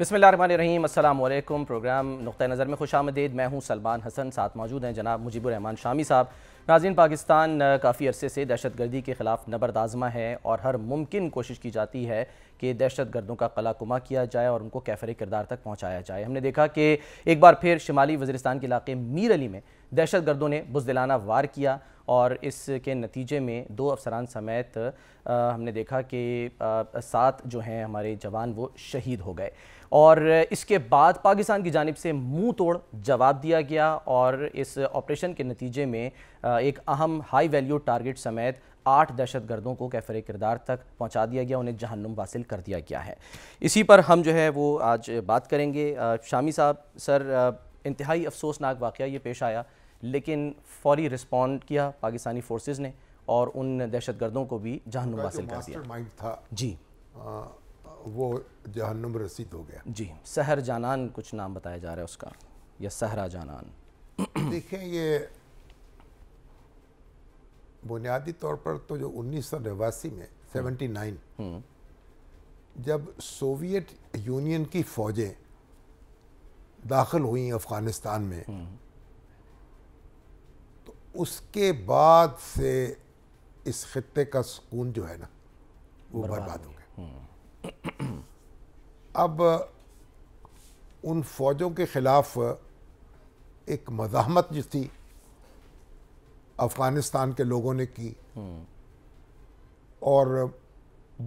बिसमीम अल्लाम प्रोग्राम नुक़ नज़र में खुश आमदीद मैं हूँ सलमान हसन साथ मौजूद हैं जनाब मुजीबरहमान शामी साहब नाजीन पाकिस्तान काफ़ी अरसे से दहशत गर्दी के ख़िलाफ़ नबरद आज़मा है और हर मुमकिन कोशिश की जाती है कि दहशत गर्दों का कुमा किया जाए और उनको कैफर किरदार तक पहुँचाया जाए हमने देखा कि एक बार फिर शिमाली वजरस्तान के इलाके मीर अली में दहशत गर्दों ने बुजदिलाना वार किया और इसके नतीजे में दो अफसरान समेत आ, हमने देखा कि सात जो हैं हमारे जवान वो शहीद हो गए और इसके बाद पाकिस्तान की जानब से मुँह तोड़ जवाब दिया गया और इस ऑपरेशन के नतीजे में एक अहम हाई वैल्यू टारगेट समेत आठ दहशत गर्दों को कैफर किरदार तक पहुंचा दिया गया उन्हें जहन्नुम वासिल कर दिया गया है इसी पर हम जो है वो आज बात करेंगे शामी साहब सर इंतहाई अफसोसनाक वाक़ ये पेश आया लेकिन फौरी रिस्पॉन्ड किया पाकिस्तानी फोर्सेज ने और उन दहशत गर्दों को भी जहनुम हासिल कर दिया था जी वो जहनुम रसीद हो गया जी सहर जानान कुछ नाम बताया जा रहा है उसका या सहरा जानान देखें ये बुनियादी तौर पर तो जो उन्नीस सौ नवासी में हम्म। सेवेंटी नाइन हम्म। जब सोवियत यूनियन की फ़ौजें दाखिल हुई अफ़गानिस्तान में हम्म। तो उसके बाद से इस खत्े का सुकून जो है ना वो बर्बाद हो गया अब उन फ़ौजों के ख़िलाफ़ एक मजामत जो थी अफ़गानिस्तान के लोगों ने की और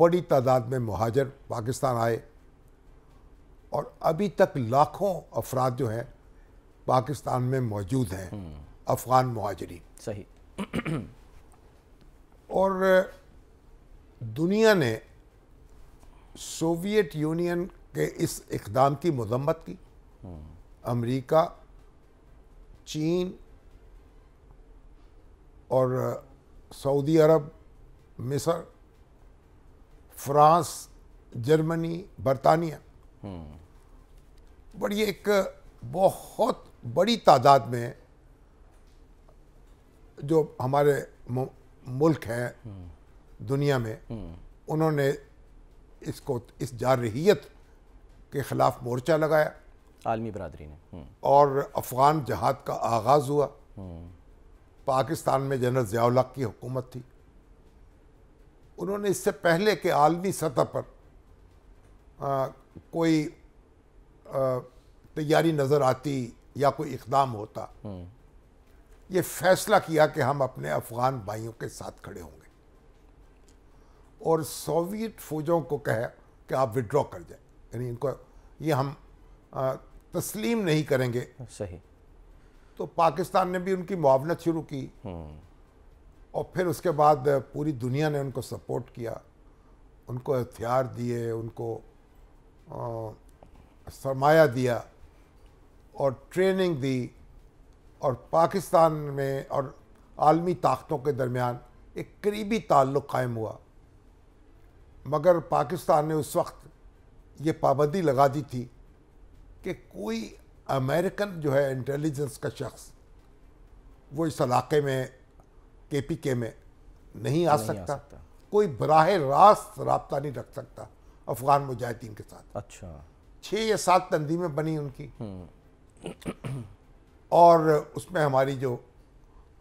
बड़ी तादाद में महाजर पाकिस्तान आए और अभी तक लाखों अफराद जो हैं पाकिस्तान में मौजूद हैं अफ़गान महाजरी सही और दुनिया ने सोवियत यूनियन के इस इकदाम की मजम्मत की अमेरिका चीन और सऊदी अरब मिस्र फ्रांस जर्मनी बरतानिया बड़ी एक बहुत बड़ी तादाद में जो हमारे मुल्क हैं दुनिया में हम्म। उन्होंने इसको इस जारहीत के ख़िलाफ़ मोर्चा लगाया आलमी बरदरी ने हम्म। और अफ़गान जहाद का आगाज़ हुआ हम्म। पाकिस्तान में जनरल ज़ियाउलक की हुकूमत थी उन्होंने इससे पहले के आलमी सतह पर आ, कोई तैयारी नज़र आती या कोई इकदाम होता हम्म। ये फैसला किया कि हम अपने अफ़गान भाइयों के साथ खड़े होंगे और सोवियत फ़ौजों को कहे कि आप विड्रॉ कर जाए यानी इनको ये हम आ, तस्लीम नहीं करेंगे सही तो पाकिस्तान ने भी उनकी मुआवनत शुरू की हम्म। और फिर उसके बाद पूरी दुनिया ने उनको सपोर्ट किया उनको हथियार दिए उनको सरमाया दिया और ट्रेनिंग दी और पाकिस्तान में और आलमी ताकतों के दरमियान एक करीबी ताल्लुक़ कायम हुआ मगर पाकिस्तान ने उस वक्त ये पाबंदी लगा दी थी कि कोई अमेरिकन जो है इंटेलिजेंस का शख्स वो इस इलाके में के पी के में नहीं आ नहीं सकता, आ सकता। कोई बराह रास्त रबता नहीं रख सकता अफगान मुजाहिदीन के साथ अच्छा छः या सात तंजीमें बनी उनकी हम्म। और उसमें हमारी जो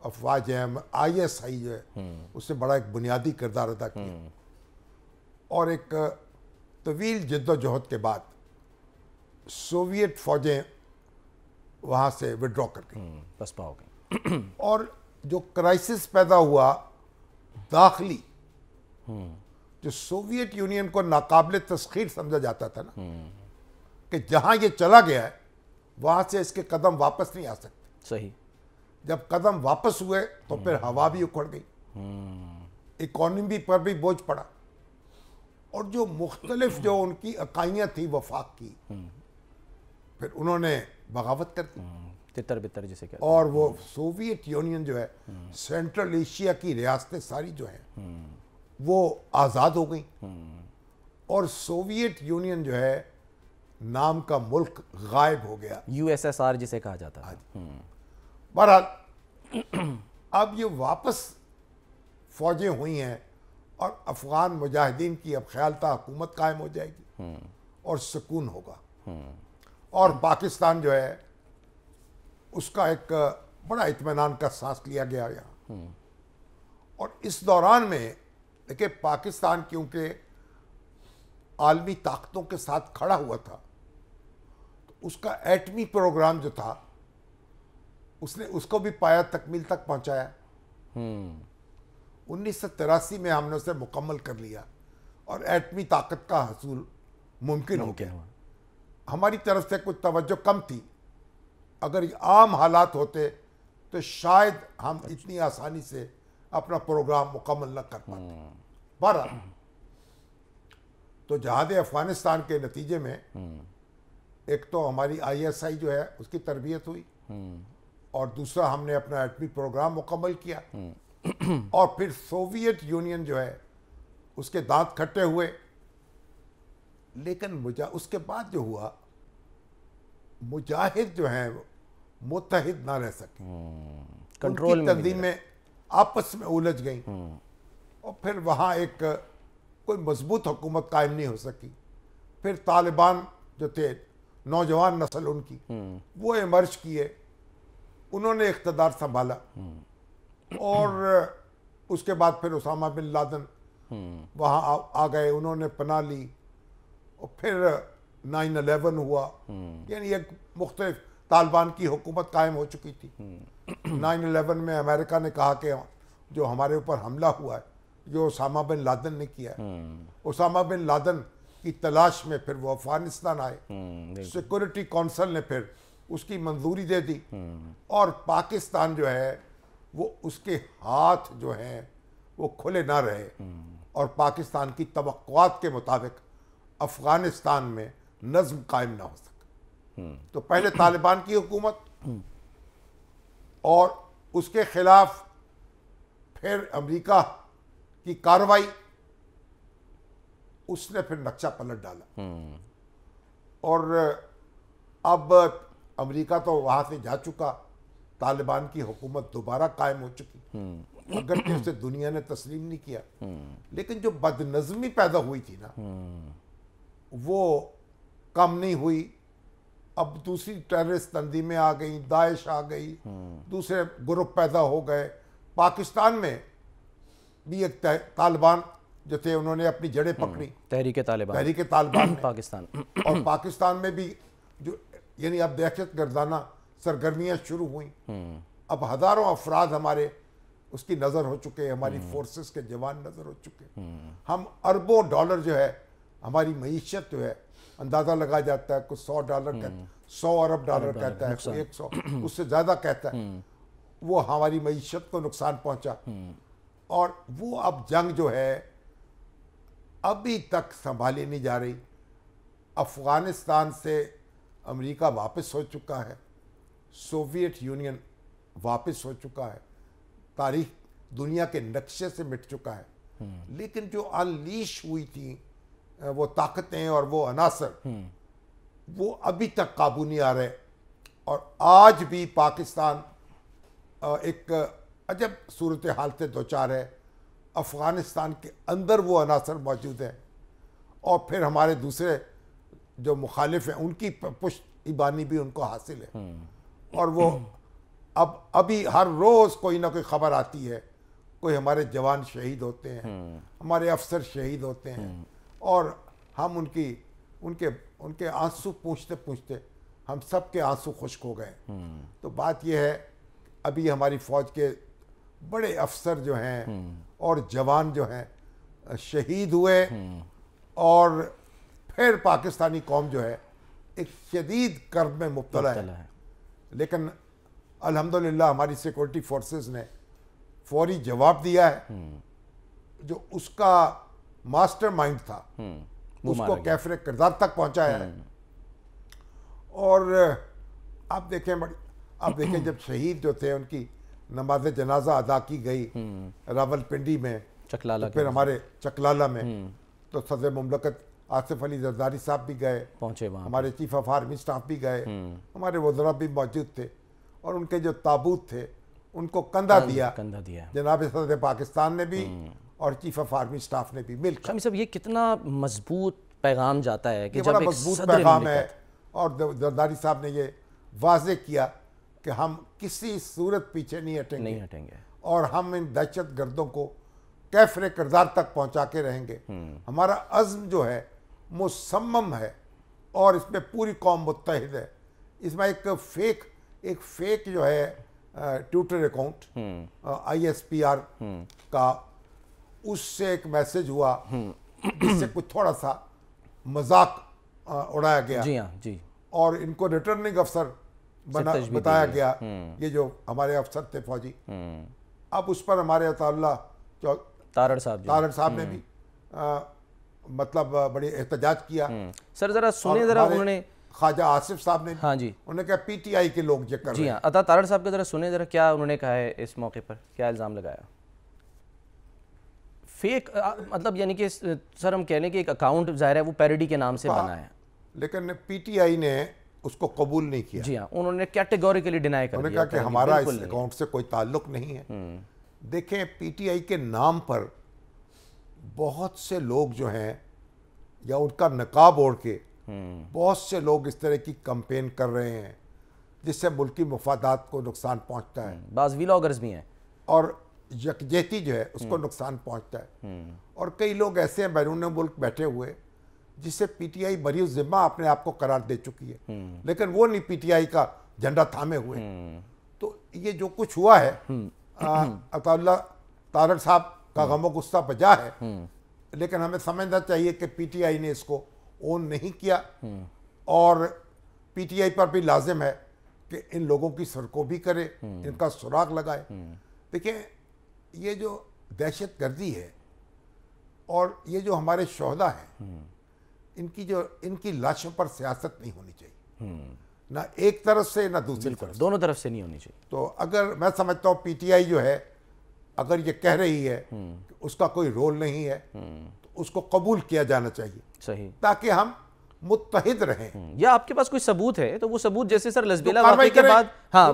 अफवाज है आई एस आई जो है हम्म। उससे बड़ा एक बुनियादी किरदार अदा किया हम्म। और एक तवील जद्दोजहद के बाद सोवियत फौजें वहाँ से विड्रॉ कर गई पसपा हम्म, हो गई और जो क्राइसिस पैदा हुआ दाखिली हम्म। जो सोवियत यूनियन को नाकाबले तस्खीर समझा जाता था ना हम्म। कि जहाँ ये चला गया है वहाँ से इसके कदम वापस नहीं आ सकते सही जब कदम वापस हुए तो फिर हवा भी उखड़ गई इकोनमी पर भी बोझ पड़ा और जो मुख्तलिफ जो उनकी इकाइयाँ थी वफाक की फिर उन्होंने बगावत कर दी हम्म, तितर बितर जिसे कहते और वो सोवियत यूनियन जो है सेंट्रल एशिया की रियासतें सारी जो हैं हम्म। वो आज़ाद हो गई हम्म। और सोवियत यूनियन जो है नाम का मुल्क गायब हो गया यूएसएसआर जिसे कहा जाता है हाँ बहरहाल अब ये वापस फौजें हुई हैं और अफगान मुजाहिदीन की अब ख्यालता हुकूमत कायम हो जाएगी और सुकून होगा और पाकिस्तान जो है उसका एक बड़ा इतमान का सांस लिया गया यहाँ और इस दौरान में देखिए पाकिस्तान क्योंकि आलमी ताकतों के साथ खड़ा हुआ था तो उसका एटमी प्रोग्राम जो था उसने उसको भी पाया तकमील तक पहुंचाया हम्म। उन्नीस में हमने उसे मुकम्मल कर लिया और एटमी ताकत का हसूल मुमकिन हो गया हमारी तरफ से कुछ तवज्जो कम थी अगर आम हालात होते तो शायद हम अच्छा। इतनी आसानी से अपना प्रोग्राम मुकम्मल न कर पाते हम्म। बारह तो जहाद अफगानिस्तान के नतीजे में हम्म। एक तो हमारी आईएसआई जो है उसकी तरबियत हुई हम्म। और दूसरा हमने अपना एटमी प्रोग्राम मुकम्मल किया और फिर सोवियत यूनियन जो है उसके दांत खट्टे हुए लेकिन मुजा उसके बाद जो हुआ मुजाहिद जो हैं मुतहद ना रह सके हम्म, कंट्रोल तंजीमें आपस में उलझ गई हम्म। और फिर वहाँ एक कोई मजबूत हुकूमत कायम नहीं हो सकी फिर तालिबान जो थे नौजवान नस्ल उनकी हम्म। वो इमर्ज किए उन्होंने इकतदार संभाला और उसके बाद फिर उसामा बिन लादन वहाँ आ, आ गए उन्होंने पना ली और फिर नाइन अलेवन हुआ यानी एक मुख्त तालिबान की हुकूमत कायम हो चुकी थी नाइन अलेवन में अमेरिका ने कहा कि हाँ, जो हमारे ऊपर हमला हुआ है जो उसामा बिन लादन ने किया है उसामा बिन लादन की तलाश में फिर वो अफगानिस्तान आए सिक्योरिटी कौंसल ने फिर उसकी मंजूरी दे दी और पाकिस्तान जो है वो उसके हाथ जो हैं वो खुले ना रहे और पाकिस्तान की तवक़ात के मुताबिक अफ़गानिस्तान में नज्म कायम ना हो सके तो पहले तालिबान की हुकूमत और उसके ख़िलाफ़ फिर अमेरिका की कार्रवाई उसने फिर नक्शा पलट डाला और अब अमेरिका तो वहाँ से जा चुका तालिबान की हुकूमत दोबारा कायम हो चुकी हम्म। अगर उसे दुनिया ने तस्लीम नहीं किया हम्म। लेकिन जो बदनज़मी पैदा हुई थी ना हम्म। वो कम नहीं हुई अब दूसरी टेररिस्ट तंजीमें आ गई दाइश आ गई दूसरे ग्रुप पैदा हो गए पाकिस्तान में भी एक तालिबान जो थे उन्होंने अपनी जड़ें पकड़ी तहरीक तालिबान तहरीक तालिबान पाकिस्तान और पाकिस्तान में भी जो यानी अब दहशत गर्दाना सरगर्मियां शुरू हुई हम्म। अब हज़ारों अफराद हमारे उसकी नज़र हो चुके हैं हमारी फोर्सेस हम्म। के जवान नज़र हो चुके हैं हम्म। हम अरबों डॉलर जो है हमारी मीशत जो है अंदाज़ा लगाया जाता है कुछ सौ डॉलर कहता सौ अरब डॉलर कहता है एक सौ उससे ज़्यादा कहता है वो हमारी मीशत को नुकसान पहुंचा और वो अब जंग जो है अभी तक संभाली नहीं जा रही अफ़गानिस्तान से अमेरिका वापस हो चुका है सोवियत यूनियन वापस हो चुका है तारीख दुनिया के नक्शे से मिट चुका है हम्म। लेकिन जो अनलीश हुई थी वो ताकतें और वो अनासर हम्म। वो अभी तक काबू नहीं आ रहे और आज भी पाकिस्तान एक अजब सूरत हाल से दो चार है अफ़गानिस्तान के अंदर वो अनासर मौजूद है और फिर हमारे दूसरे जो मुखालिफ हैं उनकी पुष्ट इबानी भी उनको हासिल है हम्म। और वो अब अभी हर रोज़ कोई ना कोई खबर आती है कोई हमारे जवान शहीद होते हैं हम्म। हमारे अफसर शहीद होते हैं हम्म। और हम उनकी उनके उनके आंसू पूछते पूछते हम सब के आंसू खुश्क हो गए हम्म। तो बात यह है अभी हमारी फ़ौज के बड़े अफसर जो हैं और जवान जो हैं शहीद हुए और फिर पाकिस्तानी कौम जो है एक शदीद कर्ब में मुबतला है लेकिन अल्हम्दुलिल्लाह हमारी सिक्योरिटी फोर्सेस ने फौरी जवाब दिया है हम्म। जो उसका मास्टर माइंड था हम्म। उसको कैफरे करदार तक पहुंचाया है हम्म। और आप देखें बड़ी आप देखें जब शहीद जो थे उनकी नमाज जनाजा अदा की गई रावलपिंडी में चकलाला तो फिर हमारे चकलाला में तो सदर मुमलकत आसिफ अली जरदारी साहब भी गए पहुंचे वहाँ हमारे चीफ ऑफ आर्मी स्टाफ भी गए हम्म। हमारे वजरा भी मौजूद थे और उनके जो ताबूत थे उनको कंधा दिया कंधा दिया जनाब सदर पाकिस्तान ने भी हम्म। और चीफ ऑफ आर्मी स्टाफ ने भी मिलकर साहब ये कितना मजबूत पैगाम जाता है कि बड़ा मजबूत पैगाम है और जरदारी साहब ने ये वाज किया कि हम किसी सूरत पीछे नहीं हटेंगे नहीं हटेंगे और हम इन दहशत गर्दों को कैफरे करदार तक पहुंचा के रहेंगे हम्म। हमारा अज्म जो है मुसम्म है और इसमें पूरी कौम मुतहद है इसमें एक फेक एक फेक जो है Twitter account I S P R का उससे एक मैसेज हुआ जिससे हम्म। कुछ थोड़ा सा मजाक उड़ाया गया जी हाँ जी और इनको रिटर्निंग अफसर बना बताया गया हम्म। ये जो हमारे अफसर थे फौजी हम्म। अब उस पर हमारे तारण साहब साहब ने भी मतलब बड़े एहतजाज किया हम्म। सर जरा सुने जरा उन्होंने खाजा आसिफ साहब ने हाँ जी उन्होंने कहा पीटीआई के लोग ये कर जी हाँ अता तारण साहब के जरा सुने जरा क्या उन्होंने कहा है इस मौके पर क्या इल्ज़ाम लगाया फेक मतलब यानी कि सर हम कह लें कि एक अकाउंट जाहिर है वो पैरडी के नाम से हाँ, बना है लेकिन पीटीआई ने उसको कबूल नहीं किया जी हाँ उन्होंने कैटेगोरिकली डिनाई कर उन्होंने कहा कि हमारा इस अकाउंट से कोई ताल्लुक नहीं है हम्म। देखें पीटीआई के नाम पर बहुत से लोग जो हैं या उनका नकाब ओढ़ के हम्म। बहुत से लोग इस तरह की कंपेन कर रहे हैं जिससे मुल्की मफादात को नुकसान पहुंचता है हम्म। बाजवी व्लॉगर्स भी हैं और यकजहती जो है उसको हम्म। नुकसान पहुंचता है और कई लोग ऐसे हैं बैरून मुल्क बैठे हुए टी पीटीआई बरी जिम्मा अपने आप को करार दे चुकी है लेकिन वो नहीं पीटीआई का झंडा थामे हुए तो ये जो कुछ हुआ है अताउल्ला तारड़ साहब का गमो हम्म। गुस्सा बजा है हम्म। लेकिन हमें समझना चाहिए कि पीटीआई ने इसको ओन नहीं किया हम्म। और पीटीआई पर भी लाजिम है कि इन लोगों की सड़कों भी करे इनका सुराग लगाए देखिए ये जो दहशत गर्दी है और ये जो हमारे शहदा हैं इनकी जो इनकी लाशों पर सियासत नहीं होनी चाहिए ना एक तरफ से ना दूसरी तरफ दोनों तरफ से नहीं होनी चाहिए तो अगर मैं समझता हूँ पीटीआई जो है अगर ये कह रही है हम्म। कि उसका कोई रोल नहीं है हम्म। तो उसको कबूल किया जाना चाहिए सही ताकि हम मुतहिद रहें हम्म। या आपके पास कोई सबूत है तो वो सबूत जैसे सर लजबेला तो के बाद हाँ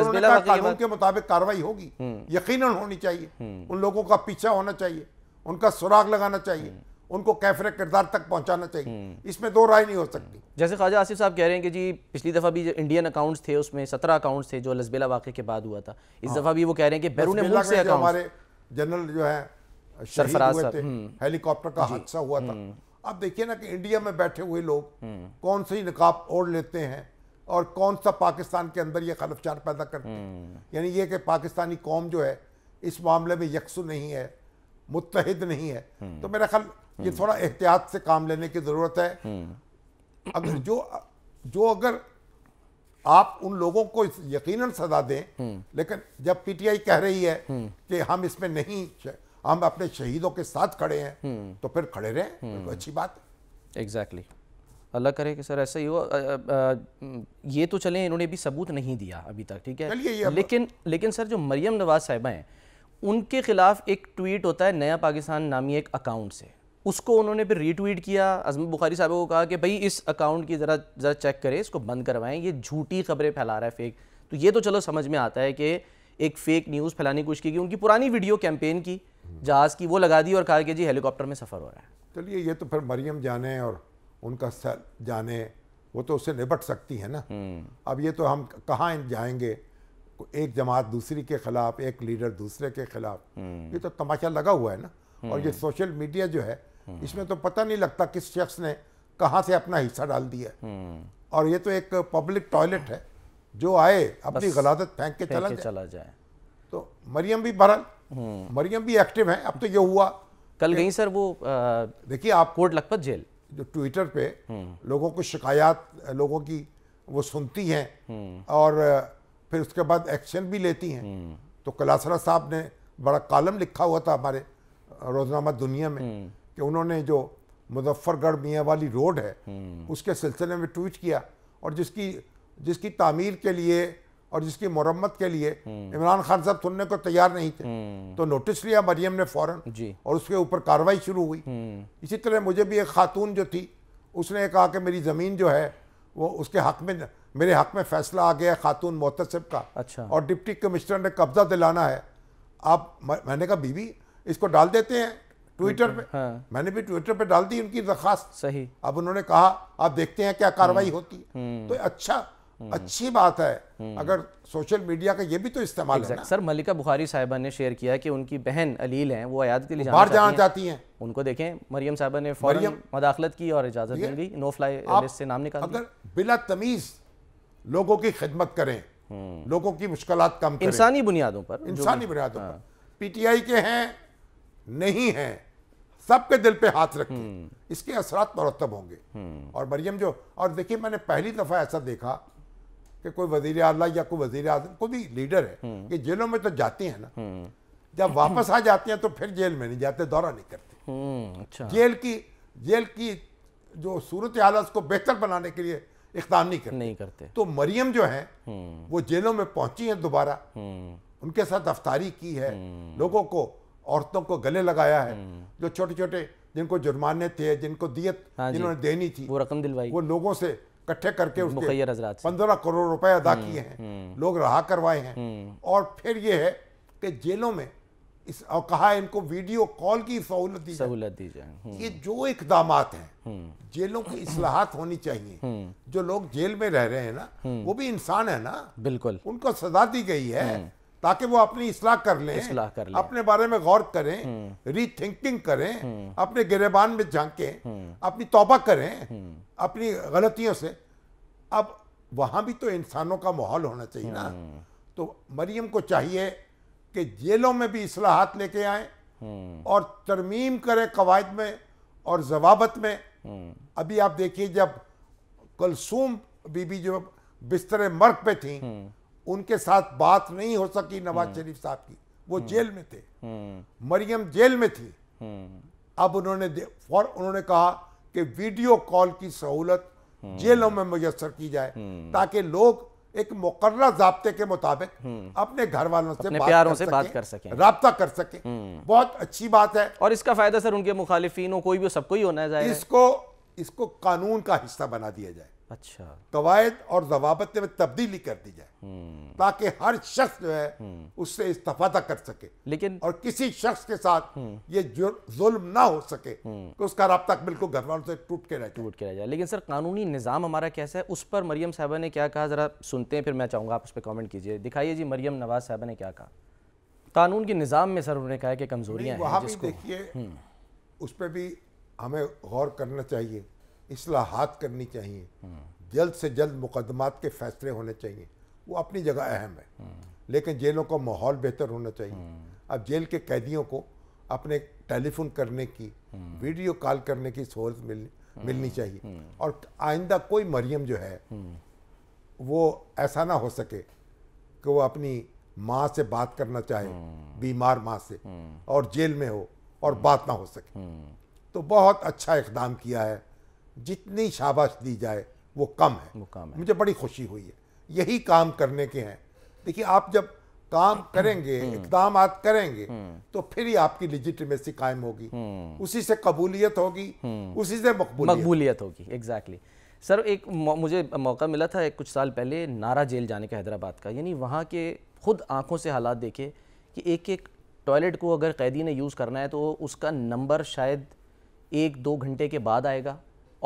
लजबेला कानून के मुताबिक कार्रवाई होगी यकीनन होनी चाहिए उन लोगों का पीछा होना चाहिए उनका सुराग लगाना चाहिए उनको कैफरे किरदार तक पहुंचाना चाहिए हम्म। इसमें दो राय नहीं हो सकती जैसे ख्वाजा आसिफ साहब कह रहे हैं कि जी पिछली दफ़ा भी इंडियन अकाउंट्स थे उसमें सत्रह अकाउंट्स थे जो लजबेला वाक़े के बाद हुआ था इस हाँ। दफ़ा भी वो कह रहे हैं कि बैरून से हमारे जनरल जो है हम्म। हेलीकॉप्टर का हादसा हुआ था हम्म। अब देखिए ना कि इंडिया में बैठे हुए लोग कौन सी नकाब ओढ़ लेते हैं और कौन सा पाकिस्तान के अंदर ये खलफचार पैदा करते हैं यानी ये कि पाकिस्तानी कौम जो है इस मामले में यकसु नहीं है मुतहद नहीं है तो मेरा ख्याल ये थोड़ा एहतियात से काम लेने की ज़रूरत है अगर जो जो अगर आप उन लोगों को यकीनन सजा दें लेकिन जब पीटीआई कह रही है कि हम इसमें नहीं हम अपने शहीदों के साथ खड़े हैं तो फिर खड़े रहें तो अच्छी बात एग्जैक्टली अल्लाह करे कि सर ऐसा ही हो ये तो चले इन्होंने भी सबूत नहीं दिया अभी तक ठीक है लेकिन लेकिन सर जो मरियम नवाज साहिबा हैं उनके खिलाफ एक ट्वीट होता है नया पाकिस्तान नामी एक अकाउंट से उसको उन्होंने फिर रीट्वीट किया अजम बुखारी साहब को कहा कि भाई इस अकाउंट की ज़रा ज़रा चेक करें इसको बंद करवाएं ये झूठी खबरें फैला रहा है फेक तो ये तो चलो समझ में आता है कि एक फेक न्यूज़ फैलाने की कोशिश की गई उनकी पुरानी वीडियो कैंपेन की जहाज़ की वो लगा दी और कहा कि जी हेलीकॉप्टर में सफ़र हो रहा है चलिए ये तो फिर मरियम जाने और उनका सर जाने वो तो उससे निपट सकती है ना हम्म। अब ये तो हम कहाँ जाएंगे एक जमात दूसरी के खिलाफ एक लीडर दूसरे के खिलाफ हम्म। ये तो तमाशा लगा हुआ है ना और ये सोशल हम्म। मीडिया जो है हम्म। इसमें तो पता नहीं लगता किस शख्स ने कहाँ से अपना हिस्सा डाल दिया हम्म। और ये तो एक पब्लिक टॉयलेट है जो आए अपनी गलादत फेंक के चला, चला जाए तो मरियम भी बहरहाल हम्म। मरियम भी एक्टिव है अब तो ये हुआ कल गई सर वो देखिए आप कोर्ट लखपत जेल जो ट्विटर पे लोगों को शिकायत लोगों की वो सुनती हैं और फिर उसके बाद एक्शन भी लेती हैं तो कलासरा साहब ने बड़ा कॉलम लिखा हुआ था हमारे रोजनामा दुनिया में कि उन्होंने जो मुजफ्फरगढ़ मियाँ वाली रोड है हम्म। उसके सिलसिले में ट्वीट किया और जिसकी जिसकी तामीर के लिए और जिसकी मरम्मत के लिए हम्म। इमरान खान साहब सुनने को तैयार नहीं थे हम्म। तो नोटिस लिया मरियम ने फौरन और उसके ऊपर कार्रवाई शुरू हुई इसी तरह मुझे भी एक खातून जो थी उसने कहा कि मेरी ज़मीन जो है वो उसके हक में मेरे हक में फैसला आ गया खातून मोतसब का अच्छा और डिप्टी कमिश्नर ने कब्जा दिलाना है आप मैंने कहा बीबी इसको डाल देते हैं ट्विटर पे हाँ। मैंने भी ट्विटर पे डाल दी उनकी दरखास्त सही अब उन्होंने कहा आप देखते हैं क्या कार्रवाई हम्म। होती है हम्म। तो अच्छा हम्म। अच्छी बात है अगर सोशल मीडिया का ये भी तो इस्तेमाल है ना सर मलिका बुखारी साहिबा ने शेयर किया कि उनकी बहन अलील हैं वो अयाद के लिए बाहर जाना चाहती हैं उनको देखें मरियम साहिबा ने फौरन मदाखलत की और इजाज़त मिल गई नो फ्लाई लिस्ट से नाम निकाल अगर बिला तमीज़ लोगों की खिदमत करें लोगों की मुश्किल कम इंसानी बुनियादों पर इंसानी बुनियादों पर हाँ। पीटीआई के हैं नहीं हैं सबके दिल पे हाथ रखे हम्म। इसके असरात मरतब होंगे हम्म। और मरियम जो और देखिए मैंने पहली दफ़ा ऐसा देखा कि कोई वजीर अला या कोई वजीर अजम कोई भी लीडर है हम्म। कि जेलों में तो जाते हैं ना जब वापस आ जाते हैं तो फिर जेल में नहीं जाते दौरा नहीं करते अच्छा। जेल की जेल की जो सूरत हाल उसको बेहतर बनाने के लिए इकदाम नहीं करते नहीं करते तो मरियम जो है वो जेलों में पहुंची है दोबारा उनके साथ अफतारी की है लोगों को औरतों को गले लगाया है हम्म। जो छोटे छोटे जिनको जुर्माने थे जिनको दियत हाँ जिन्होंने देनी थी वो रकम दिलवाई वो लोगों से इकट्ठे करके उसके पंद्रह करोड़ रुपए अदा हम्म, किए हैं हम्म। लोग रहा करवाए हैं और फिर ये है कि जेलों में इस और कहा इनको वीडियो कॉल की सहूलत दी सहूलत दी जाए ये जो इकदाम हैं जेलों की असलाहत होनी चाहिए जो लोग जेल में रह रहे हैं ना वो भी इंसान है ना बिल्कुल उनको सजा दी गई है ताकि वो अपनी इसलाह कर लें इसलाह कर लें अपने बारे में गौर करें रीथिंकिंग हम्म। करें हम्म। अपने गिरेबान में झांकें हम्म। अपनी तोबा करें अपनी गलतियों से अब वहाँ भी तो इंसानों का माहौल होना चाहिए ना तो मरियम को चाहिए कि जेलों में भी असलाहत लेके आए और तरमीम करें कवायद में और जवाबत में अभी आप देखिए जब कलसूम बीबी जो बिस्तर मर्क पे थी उनके साथ बात नहीं हो सकी नवाज हम्म। शरीफ साहब की वो हम्म। जेल में थे हम्म। मरियम जेल में थी अब उन्होंने फॉर उन्होंने कहा कि वीडियो कॉल की सहूलत जेलों में मुयसर की जाए ताकि लोग एक मुकर जबते के मुताबिक अपने घर वालों से बात प्यारों से बात कर सके रबता कर सके बहुत अच्छी बात है और इसका फायदा सर उनके मुखालिफिन कोई भी सबको ही होना चाहिए इसको इसको कानून का हिस्सा बना दिया जाए अच्छा कवायद और जवाबत में तब्दीली कर दी जाए हम्म। ताकि हर शख्स जो है हम्म। उससे इस्तफादा कर सके लेकिन और किसी शख्स के साथ हम्म। ये जुल्म ना हो सके कि तो उसका रबता बिल्कुल घर वालों से टूट के रह टूट के रह जाए लेकिन सर कानूनी निज़ाम हमारा कैसा है उस पर मरियम साहबा ने क्या कहा ज़रा सुनते हैं फिर मैं चाहूँगा आप उस पर कॉमेंट कीजिए दिखाइए जी मरियम नवाज साहबा ने क्या कहा कानून के निज़ाम में सर उन्होंने कहा कि कमज़ोरियाँ देखिए उस पर भी हमें गौर करना चाहिए असलाहत करनी चाहिए जल्द से जल्द मुकदमात के फैसले होने चाहिए वो अपनी जगह अहम है लेकिन जेलों का माहौल बेहतर होना चाहिए अब जेल के कैदियों को अपने टेलीफोन करने की वीडियो कॉल करने की सहूलत मिल, मिलनी चाहिए और आइंदा कोई मरियम जो है वो ऐसा ना हो सके कि वो अपनी माँ से बात करना चाहे बीमार माँ से और जेल में हो और बात ना हो सके तो बहुत अच्छा इकदाम किया है जितनी शाबाश दी जाए वो कम है वो कम है मुझे बड़ी खुशी हुई है यही काम करने के हैं देखिए आप जब काम करेंगे हम्म। इकदाम करेंगे हम्म। तो फिर ही आपकी लिजिटमेसी कायम होगी हम्म। उसी से कबूलियत होगी उसी से मकबूलियत होगी एग्जैक्टली सर एक मुझे मौका मिला था कुछ साल पहले नारा जेल जाने का हैदराबाद का यानी वहाँ के खुद आंखों से हालात देखे कि एक एक टॉयलेट को अगर कैदी ने यूज़ करना है तो उसका नंबर शायद एक दो घंटे के बाद आएगा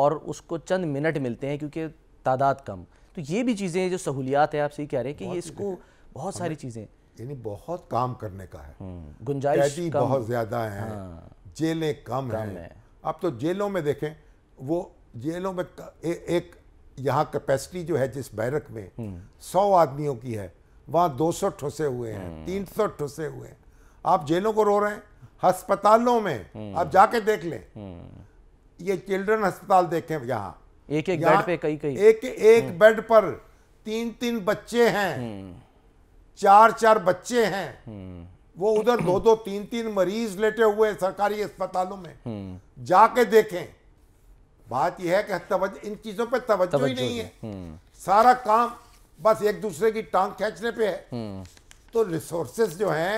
और उसको चंद मिनट मिलते हैं क्योंकि तादाद कम तो ये भी चीज़ें जो सहूलियात है आप सही कह रहे हैं कि ये इसको बहुत सारी चीज़ें यानी बहुत काम करने का है हम्म, गुंजाइश बहुत ज़्यादा है हाँ। जेलें कम, कम हैं आप तो जेलों में देखें वो जेलों में ए, एक यहाँ कैपेसिटी जो है जिस बैरक में हम्म। सौ आदमियों की है वहाँ दो सौ ठुसे हुए हैं हम्म। तीन सौ ठुसे हुए हैं आप जेलों को रो रहे हैं अस्पतालों में आप जाके देख लें ये चिल्ड्रन अस्पताल देखें यहाँ एक एक बेड पे कई कई एक एक हम्म। बेड पर तीन तीन बच्चे हैं हम्म। चार चार बच्चे हैं हम्म। वो उधर दो दो तीन तीन मरीज लेटे हुए सरकारी अस्पतालों में जाके देखें बात यह है कि तवज, इन चीजों पे तवज्जो ही नहीं है सारा काम बस एक दूसरे की टांग खींचने पे है तो रिसोर्सेस जो हैं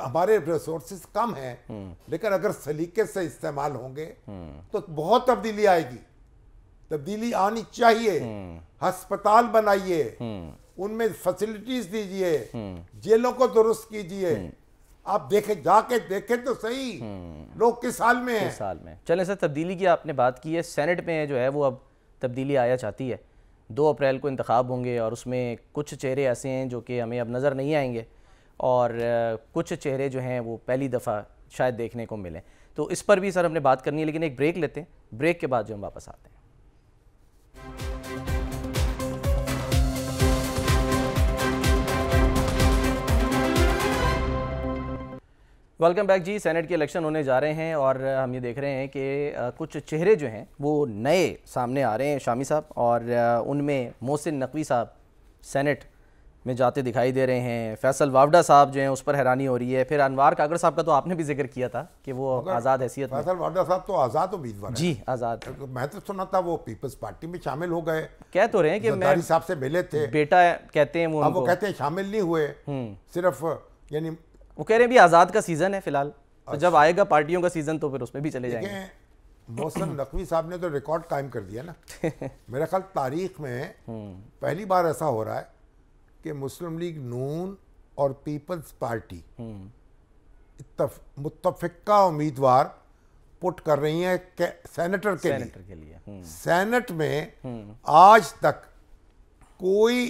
हमारे रिसोर्सेज कम हैं लेकिन अगर सलीके से इस्तेमाल होंगे तो बहुत तब्दीली आएगी तब्दीली आनी चाहिए अस्पताल बनाइए उनमें फैसिलिटीज दीजिए जेलों को दुरुस्त कीजिए आप देखे जाके देखें तो सही लोग किस साल में है साल में चले सर तब्दीली की आपने बात की है सेनेट में जो है वो अब तब्दीली आया चाहती है दो अप्रैल को इंतखब होंगे और उसमें कुछ चेहरे ऐसे हैं जो कि हमें अब नज़र नहीं आएंगे और कुछ चेहरे जो हैं वो पहली दफ़ा शायद देखने को मिलें तो इस पर भी सर हमने बात करनी है लेकिन एक ब्रेक लेते हैं ब्रेक के बाद जो हम वापस आते हैं वेलकम बैक जी सेनेट के इलेक्शन होने जा रहे हैं और हम ये देख रहे हैं कि कुछ चेहरे जो हैं वो नए सामने आ रहे हैं शामी साहब और उनमें मोहसिन नकवी साहब सेनेट में जाते दिखाई दे रहे हैं फैसल वावडा साहब जो हैं उस पर हैरानी हो रही है फिर अनवार कागड़ साहब का तो आपने भी जिक्र किया था कि वो आज़ाद हैसियत फैसल वावडा साहब तो आज़ाद उम्मीदवार जी आज़ाद मैं तो सुना था वो पीपल्स पार्टी में शामिल हो गए कह तो रहे हैं कि मैं साहब से मिले थे बेटा कहते हैं वो वो कहते हैं शामिल नहीं हुए हम्म। सिर्फ यानी वो कह रहे हैं भी आज़ाद का सीज़न है फिलहाल तो अच्छा। जब आएगा पार्टियों का सीज़न तो फिर उसमें भी चले जाएंगे मोहसन नकवी साहब ने तो रिकॉर्ड कायम कर दिया ना मेरे ख्याल तारीख में हम्म। पहली बार ऐसा हो रहा है कि मुस्लिम लीग नून और पीपल्स पार्टी हम्म। मुतफिका उम्मीदवार पुट कर रही के, सेनेटर के सेनेटर लिए, के लिए। सेनेट हम्म। में हम्म। आज तक कोई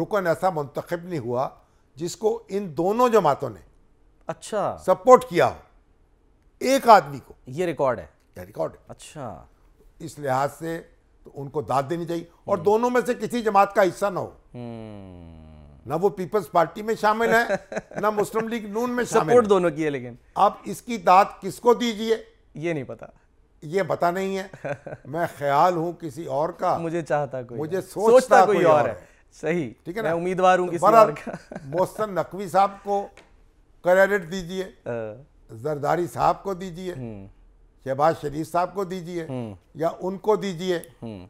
रुकन ऐसा मुंतखब नहीं हुआ जिसको इन दोनों जमातों ने अच्छा सपोर्ट किया हो एक आदमी को ये रिकॉर्ड है ये रिकॉर्ड है अच्छा इस लिहाज से तो उनको दाद देनी चाहिए और दोनों में से किसी जमात का हिस्सा ना हो ना वो पीपल्स पार्टी में शामिल है ना मुस्लिम लीग नून में शामिल सपोर्ट दोनों की है लेकिन आप इसकी दात किसको दीजिए ये नहीं पता ये पता नहीं है मैं ख्याल हूँ किसी और का मुझे चाहता कोई मुझे सोचता, सोचता कोई, कोई और, और है सही ठीक है ना उम्मीदवार हूँ तो मोहसन नकवी साहब को क्रेडिट दीजिए जरदारी साहब को दीजिए हम्म। शहबाज शरीफ साहब को दीजिए हम्म। या उनको दीजिए हम्म।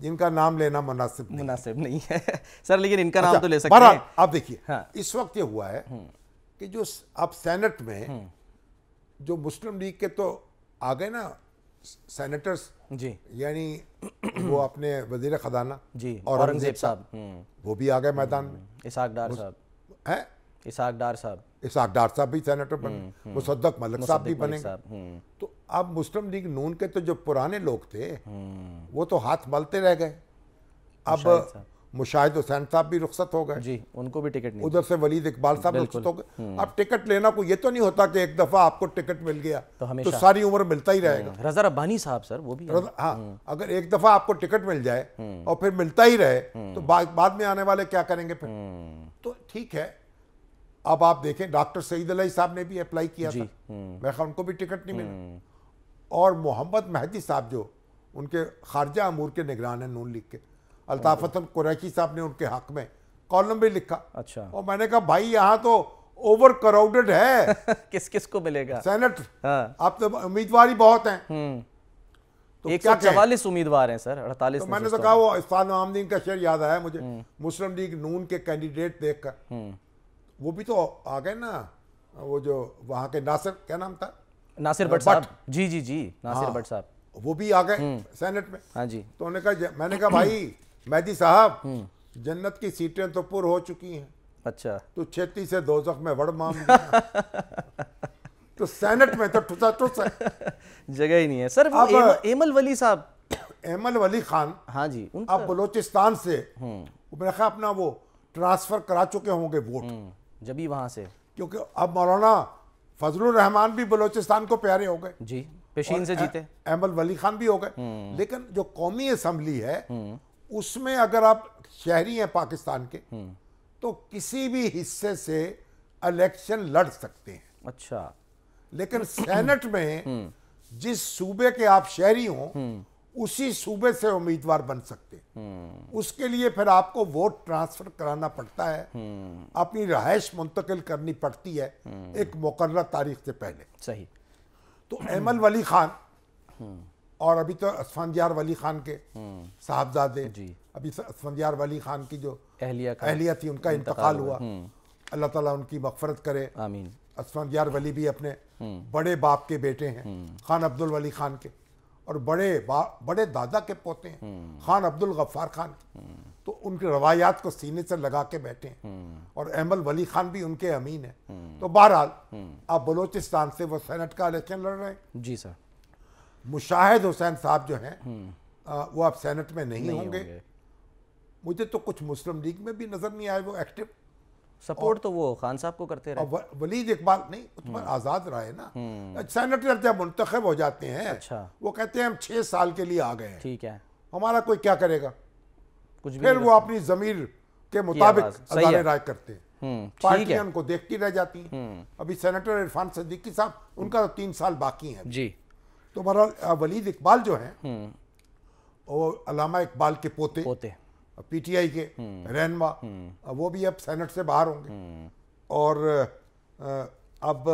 जिनका नाम लेना मुनासिब मुनासिब नहीं है सर लेकिन इनका अच्छा, नाम तो ले सकते हैं आप देखिए हाँ। इस वक्त ये हुआ है हम्म। कि जो आप सेनेट में हम्म। जो मुस्लिम लीग के तो आ गए ना सेनेटर्स जी यानी वो अपने वजीर खजाना जी औरंगजेब साहब हम्म। वो भी आ गए मैदान में इसाक डार साहब है इसाक डार साहब इसाक डार साहब भी सेनेटर बने मुसद्दक मलिक साहब भी बने तो अब मुस्लिम लीग नून के तो जो पुराने लोग थे हम्म। वो तो हाथ मलते रह गए अब मुशाहिद हुसैन साहब भी रुखसत हो गए जी उनको भी टिकट नहीं उधर से वलीद इकबाल साहब रुखसत हो गए हम्म। अब टिकट लेना को ये तो नहीं होता कि एक दफ़ा आपको टिकट मिल गया तो, तो सारी उम्र मिलता ही रहेगा हम्म। रजा रब्बानी साहब सर वो भी रज... हाँ अगर एक दफ़ा आपको टिकट मिल जाए और फिर मिलता ही रहे तो बाद में आने वाले क्या करेंगे फिर तो ठीक है अब आप देखें डॉक्टर सईद अलाई साहब ने भी अप्लाई किया था मैं उनको भी टिकट नहीं मिला और मोहम्मद महदी साहब जो उनके खारजा अमूर के निगरान हैं नून लीग के अल्ताफत कुरैशी साहब ने उनके हक में कॉलम भी लिखा अच्छा और मैंने कहा भाई यहाँ तो ओवर क्राउडेड है किस किस को मिलेगा सेनेट हाँ। आप तो उम्मीदवार ही बहुत हैं हम्म। तो एक चवालीस उम्मीदवार हैं सर अड़तालीस तो मैंने तो, तो कहा वो इस्तान आमदीन का शेर याद आया मुझे हम्म। मुस्लिम लीग नून के कैंडिडेट देखकर हम्म। वो भी तो आ गए ना वो जो वहाँ के नासिर क्या नाम था नासिर भट्ट साहब जी जी जी नासिर हाँ। भट्ट साहब वो भी आ गए सेनेट हम्म। में हाँ जी तो उन्होंने कहा मैंने कहा भाई हम्म। मैदी साहब हम्म। जन्नत की सीटें तो पुर हो चुकी हैं अच्छा तो छेती से दोजख में वड़ माम तो सेनेट में तो ठुसा ठुस जगह ही नहीं है सर अब एमल वली साहब एमल वली खान हाँ जी उनका अब बलोचिस्तान से मेरा ख्याल अपना वो ट्रांसफर करा चुके होंगे वोट जब ही वहां से क्योंकि अब मौलाना रहमान भी बलोचिस्तान को प्यारे हो गए जी पेशीन से जीते अहमद वली खान भी हो गए हम्म। लेकिन जो कौमी असम्बली है हम्म। उसमें अगर आप शहरी हैं पाकिस्तान के हम्म। तो किसी भी हिस्से से इलेक्शन लड़ सकते हैं अच्छा लेकिन सेनेट में जिस सूबे के आप शहरी हों उसी सूबे से उम्मीदवार बन सकते हैं उसके लिए फिर आपको वोट ट्रांसफर कराना पड़ता है अपनी रहायश मुंतकिल करनी पड़ती है एक मुकर तारीख से पहले सही तो एमल वली खान और अभी तो असफंदियार वली खान के साहबजादे अभी असफंदियार वली खान की जो अहलिया अहलिया थी उनका इंतकाल हुआ हम्म। अल्लाह ताला उनकी मफफरत करे आमीन असफंदियार वली भी अपने हम्म। बड़े बाप के बेटे हैं हम्म। खान अब्दुल वली खान के और बड़े बड़े दादा के पोते हैं खान अब्दुल गफ्फार खान तो उनके रवायात को सीने से लगा के बैठे हैं और अहमद वली खान भी उनके अमीन है तो बहरहाल आप बलोचिस्तान से वो सेनेट का इलेक्शन लड़ रहे हैं जी सर मुशाहिद हुसैन साहब जो हैं वो आप सेनेट में नहीं, नहीं होंगे मुझे तो कुछ मुस्लिम लीग में भी नज़र नहीं आए वो एक्टिव सपोर्ट तो वो खान साहब को करते रहे वलीद इकबाल नहीं उस्मान हम्म। आज़ाद रहा है ना हम्म। सैनिटर जब मुंतखब हो जाते हैं अच्छा वो कहते हैं हम छह साल के लिए आ गए ठीक है हमारा कोई क्या करेगा कुछ फिर वो अपनी ज़मीर के मुताबिक राय करते हैं हम्म, उनको देखती रह जाती हैं अभी सैनिटर इरफान सदीकी साहब उनका तो तीन साल बाकी हैं जी तो बहरहाल वलीद इकबाल जो है वो अलामा इकबाल के पोते पोते पीटीआई के रहनमा वो भी अब सेनेट से बाहर होंगे और अब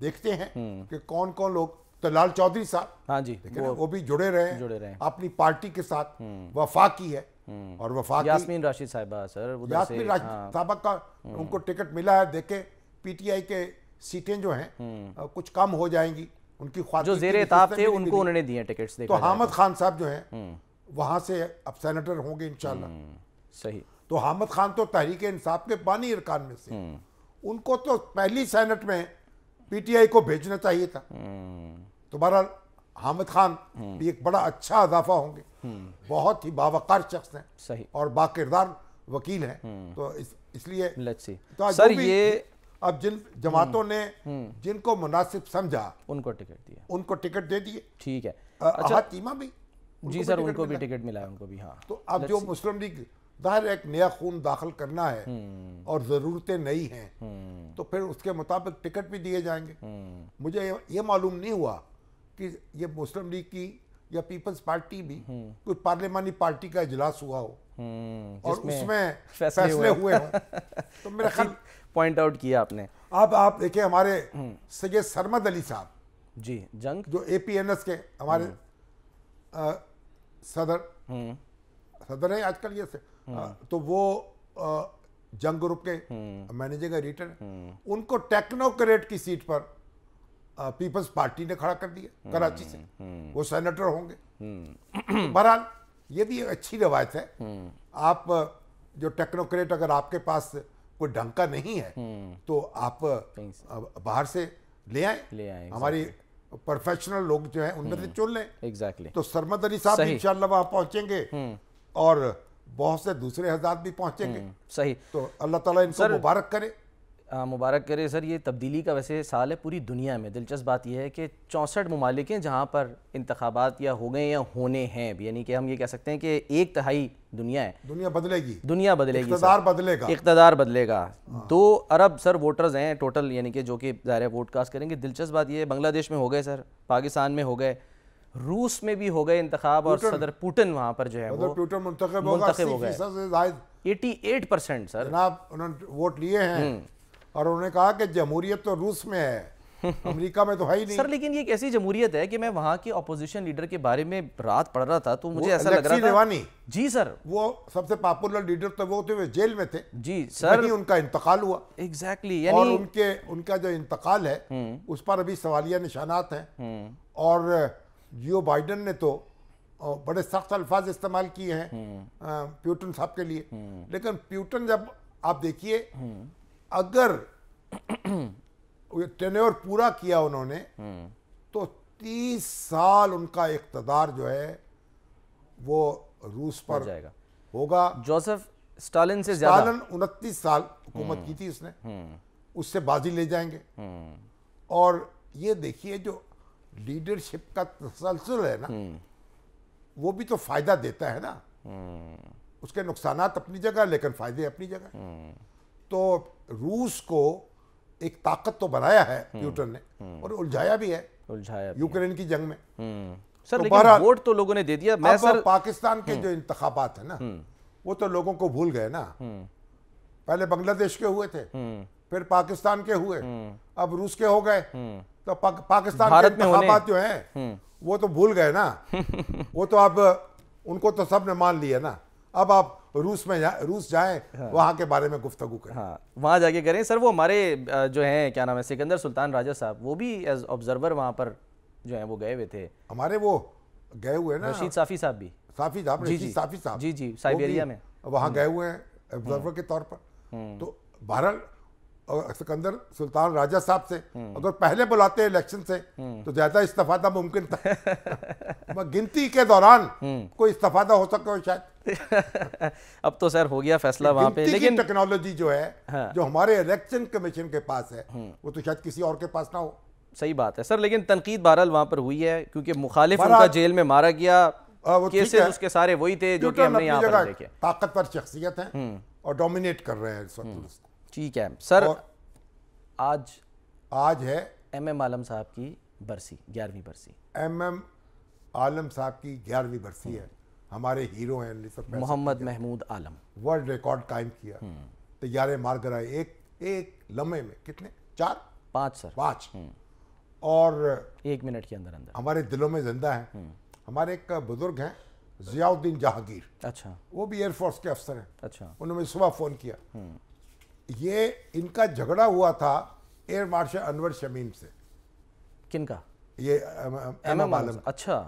देखते हैं कि कौन कौन लोग तो लाल चौधरी साहब हाँ जी वो, वो भी जुड़े रहे जुड़े रहे अपनी पार्टी के साथ वफा की है और वफा यास्मीन राशिद साहबा सर यास्मीन राशिद हाँ। साहबा का उनको टिकट मिला है देखे पीटीआई के सीटें जो हैं कुछ कम हो जाएंगी उनकी ख्वाहिश जो जेरे थे उनको उन्होंने दिए टिकट्स तो हामद तो। खान साहब जो हैं हम्म। वहां से अब सेनेटर होंगे इंशाल्लाह हम्म, सही तो हामद खान तो तहरीक इंसाफ के बानी इरकान में से हम्म। उनको तो पहली सेनेट में पीटीआई को भेजना चाहिए था हम्म। तो बहरहाल हामिद खान भी एक बड़ा अच्छा अजाफा होंगे बहुत ही बावकार शख्स हैं सही और बाकिरदार वकील हैं तो इस, इसलिए तो सर ये अब जिन जमातों ने जिनको मुनासिब समझा उनको टिकट दिया उनको टिकट दे दिए ठीक है अच्छा तीमा भी जी सर उनको भी टिकट मिला है उनको भी हाँ तो अब जो मुस्लिम लीग दाहिर एक नया खून दाखिल करना है हम्म। और ज़रूरतें नई हैं हम्म। तो फिर उसके मुताबिक टिकट भी दिए जाएंगे हम्म। मुझे ये मालूम नहीं हुआ कि ये मुस्लिम लीग की या पीपल्स पार्टी भी कोई पार्लियामानी पार्टी का इजलास हुआ हो और उसमें फैसले हुए, तो मेरा ख्याल पॉइंट आउट किया आपने अब आप देखिए हमारे सैयद सरमद अली साहब जी जंग जो एपीएनएस के हमारे सदर हम्म। सदर है आजकल ये से हम्म। तो वो जंग ग्रुप के हम्म। मैनेजिंग एडिटर उनको टेक्नोक्रेट की सीट पर पीपल्स पार्टी ने खड़ा कर दिया कराची से वो सेनेटर होंगे बहरहाल ये भी अच्छी रवायत है आप जो टेक्नोक्रेट अगर आपके पास कोई ढंग का नहीं है तो आप बाहर से ले आए ले आए हमारी प्रोफेशनल लोग जो है उनमें से हम्म। चुन लें एग्जैक्टली तो सरमद अली साहब इंशाल्लाह वहां पहुंचेंगे हम्म। और बहुत से दूसरे हजरात भी पहुंचेंगे हम्म। सही तो अल्लाह ताला इनको मुबारक करे मुबारक करे सर ये तब्दीली का वैसे साल है पूरी दुनिया में दिलचस्प बात यह है कि चौंसठ ममालिक हैं जहाँ पर इंतबात या हो गए या होने हैं यानी कि हम ये कह सकते हैं कि एक तहाई दुनिया है दुनिया बदलेगी दुनिया बदलेगी इकतदार बदलेगा इकतदार बदलेगा हाँ। दो अरब सर वोटर्स हैं टोटल यानी कि जो कि ज़ाहिर वोट कास्ट करेंगे दिलचस्प बात यह है बांग्लादेश में हो गए सर पाकिस्तान में हो गए रूस में भी हो गए इंतखा और सदर पुटिन वहाँ पर जो है एटी एट परसेंट सर उन्होंने वोट लिए हैं हम्म। और उन्होंने कहा कि जमहूरियत तो रूस में है अमेरिका में तो है ही नहीं सर लेकिन ये एक ऐसी जमहूरियत है कि मैं वहाँ के अपोजिशन लीडर के बारे में रात पढ़ रहा था तो मुझे ऐसा लग रहा था जी सर वो सबसे पॉपुलर लीडर तो वो थे वे जेल में थे जी सर उनका इंतकाल हुआ एग्जैक्टली exactly, और उनके उनका जो इंतकाल है हम्म। उस पर अभी सवालिया निशानात हैं हम्म। और जियो बाइडन ने तो बड़े सख्त अल्फाज इस्तेमाल किए हैं प्यूटन हम्म। साहब के लिए लेकिन प्यूटन जब आप देखिए अगर टेन्योर पूरा किया उन्होंने तो तीस साल उनका इकतदार जो है वो रूस पर जाएगा होगा जोसेफ स्टालिन से स्टालिन उनतीस साल हुकूमत हम्म। की थी उसने हम्म। उससे बाजी ले जाएंगे हम्म। और ये देखिए जो लीडरशिप का तसलसल है ना वो भी तो फायदा देता है ना उसके नुकसान अपनी जगह लेकिन फायदे अपनी जगह तो रूस को एक ताकत तो बनाया है प्यूटन हम्म, ने हम्म। और उलझाया भी है उलझाया यूक्रेन की जंग में हम्म। तो सर तो लेकिन वोट तो लोगों ने दे दिया मैं सर पाकिस्तान के जो इंतबात है ना वो तो लोगों को भूल गए ना पहले बांग्लादेश के हुए थे फिर पाकिस्तान के हुए अब रूस के हो गए तो पा, पाकिस्तान के इंतबात जो हैं वो तो भूल गए ना वो तो अब उनको तो सब ने मान लिया ना अब आप रूस में जा, रूस जाए हाँ। वहां के बारे में गुफ्तगु करें हाँ वहाँ जाके करें सर वो हमारे जो हैं क्या नाम है सिकंदर सुल्तान राजा साहब वो भी एज ऑब्जर्वर वहां पर जो है वो गए हुए थे हमारे वो गए हुए ना रशीद साफ़ी साहब भी साफ़ी साहब जी जी साफ़ी साहब जी जी साइबेरिया में वहां गए हम्म। हुए हैं ऑब्जर्वर हम्म। के तौर पर हम्म। तो बहरहाल सिकंदर सुल्तान राजा साहब से अगर पहले बुलाते इलेक्शन से तो ज्यादा इस्तीफा मुमकिन था गिनती के दौरान कोई इस्तीफा हो सकता है शायद अब तो सर हो गया फैसला वहां पे लेकिन टेक्नोलॉजी जो है हाँ। जो हमारे इलेक्शन कमीशन के पास है हम्म। वो तो शायद किसी और के पास ना हो सही बात है सर लेकिन तनकीद बहरहाल वहां पर हुई है क्योंकि मुखालिफ उनका जेल में मारा गया केसेस उसके सारे वही थे जो कि हमने यहाँ पर देखे ताकतवर शख्सियत है हम्म। और डोमिनेट कर रहे हैं इस वक्त हम्म। ठीक है सर आज आज है एम एम आलम साहब की बरसी ग्यारहवीं बरसी एम एम आलम साहब की ग्यारहवीं बरसी है हमारे हीरो हैं मोहम्मद महमूद आलम वर्ल्ड रिकॉर्ड कायम किया हम्म। तैयारे मार कराए एक एक लम्हे में कितने चार पांच सर पांच हम्म। और एक मिनट के अंदर अंदर हमारे दिलों में जिंदा है हम्म। हमारे एक बुजुर्ग हैं जियाउद्दीन जहांगीर अच्छा वो भी एयरफोर्स के अफसर हैं अच्छा उन्होंने सुबह फ़ोन किया ये इनका झगड़ा हुआ था एयर मार्शल अनवर शमीम से किनका ये एम एम आलम अच्छा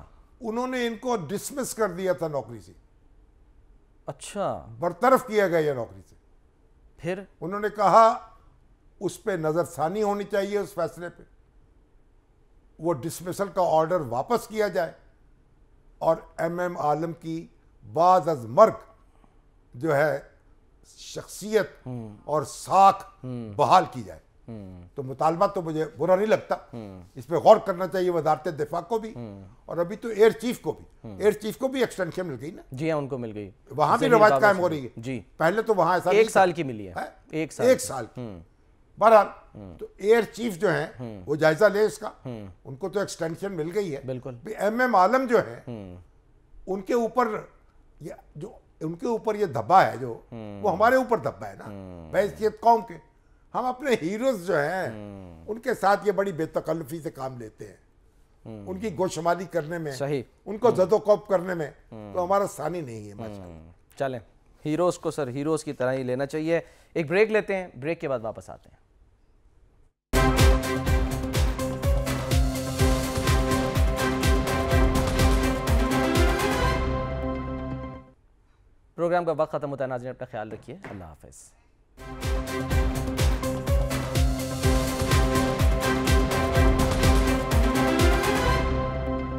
उन्होंने इनको डिसमिस कर दिया था नौकरी से अच्छा बरतरफ किया गया यह नौकरी से फिर उन्होंने कहा उस पर नज़रसानी होनी चाहिए उस फैसले पे वो डिसमिसल का ऑर्डर वापस किया जाए और एम एम आलम की बाज अज मर्ग जो है शख्सियत हम्म। और साख हम्म। बहाल की जाए तो मुतालबा तो मुझे बुरा नहीं लगता हम्म। इस पर गौर करना चाहिए वजारत दिफा को भी हम्म। और अभी तो एयर चीफ को भी एयर हम्म। चीफ को भी एक्सटेंशन मिल गई ना जी हाँ उनको मिल गई वहां भी रवायत कायम हो रही है जी पहले तो वहां ऐसा एक साल की मिली है एक साल एक बहरहाल तो एयर चीफ जो है वो जायजा ले इसका उनको तो एक्सटेंशन मिल गई है बिल्कुल एम एम आलम जो है उनके ऊपर जो उनके ऊपर ये धब्बा है जो वो हमारे ऊपर धब्बा है ना बहसीत कौम के हम अपने हीरोज जो हैं हम्म। उनके साथ ये बड़ी बेतकल्फी से काम लेते हैं हम्म। उनकी गोशमारी करने में सही उनको हम्म। जदोकोप करने में तो हमारा सानी नहीं है चलें हीरोज को सर हीरोज की तरह ही लेना चाहिए एक ब्रेक लेते हैं ब्रेक के बाद वापस आते हैं प्रोग्राम का वक्त खत्म होता है नाजिन अपना ख्याल रखिए अल्लाह हाफिज़